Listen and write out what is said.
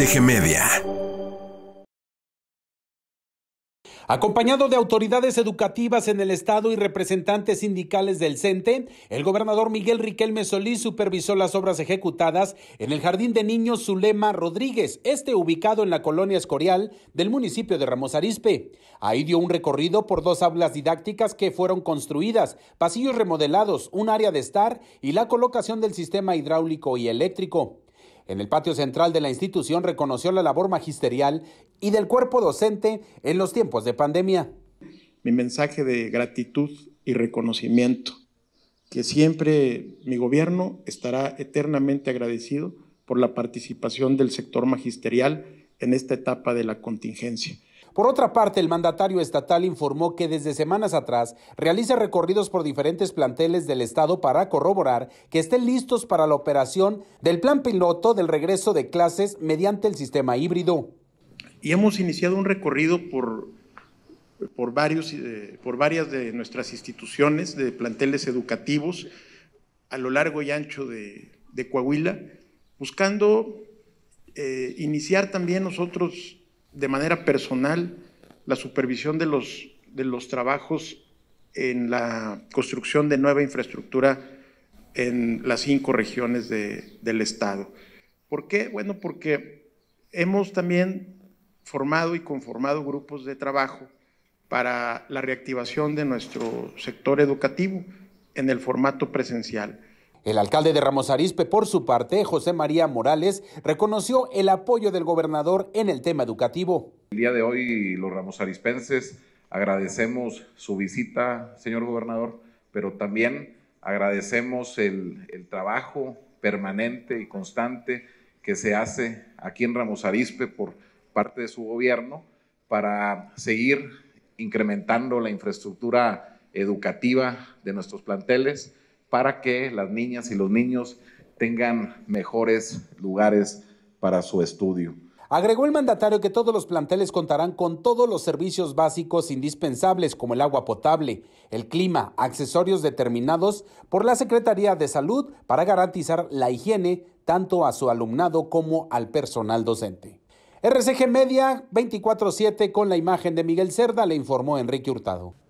Eje Media. Acompañado de autoridades educativas en el Estado y representantes sindicales del CENTE, el gobernador Miguel Riquelme Solís supervisó las obras ejecutadas en el Jardín de Niños Zulema Rodríguez, este ubicado en la colonia Escorial del municipio de Ramos Arizpe. Ahí dio un recorrido por dos aulas didácticas que fueron construidas, pasillos remodelados, un área de estar y la colocación del sistema hidráulico y eléctrico. En el patio central de la institución reconoció la labor magisterial y del cuerpo docente en los tiempos de pandemia. Mi mensaje de gratitud y reconocimiento, que siempre mi gobierno estará eternamente agradecido por la participación del sector magisterial en esta etapa de la contingencia. Por otra parte, el mandatario estatal informó que desde semanas atrás realiza recorridos por diferentes planteles del Estado para corroborar que estén listos para la operación del plan piloto del regreso de clases mediante el sistema híbrido. Y hemos iniciado un recorrido por, por, varios, eh, por varias de nuestras instituciones de planteles educativos a lo largo y ancho de, de Coahuila, buscando eh, iniciar también nosotros de manera personal la supervisión de los, trabajos en la construcción de nueva infraestructura en las cinco regiones del Estado. ¿Por qué? Bueno, porque hemos también formado y conformado grupos de trabajo para la reactivación de nuestro sector educativo en el formato presencial. El alcalde de Ramos Arizpe, por su parte, José María Morales, reconoció el apoyo del gobernador en el tema educativo. El día de hoy los Ramos arispenses agradecemos su visita, señor gobernador, pero también agradecemos el, trabajo permanente y constante que se hace aquí en Ramos Arizpe por parte de su gobierno para seguir incrementando la infraestructura educativa de nuestros planteles para que las niñas y los niños tengan mejores lugares para su estudio. Agregó el mandatario que todos los planteles contarán con todos los servicios básicos indispensables como el agua potable, el clima, accesorios determinados por la Secretaría de Salud para garantizar la higiene tanto a su alumnado como al personal docente. RCG Media 24-7 con la imagen de Miguel Cerda le informó Enrique Hurtado.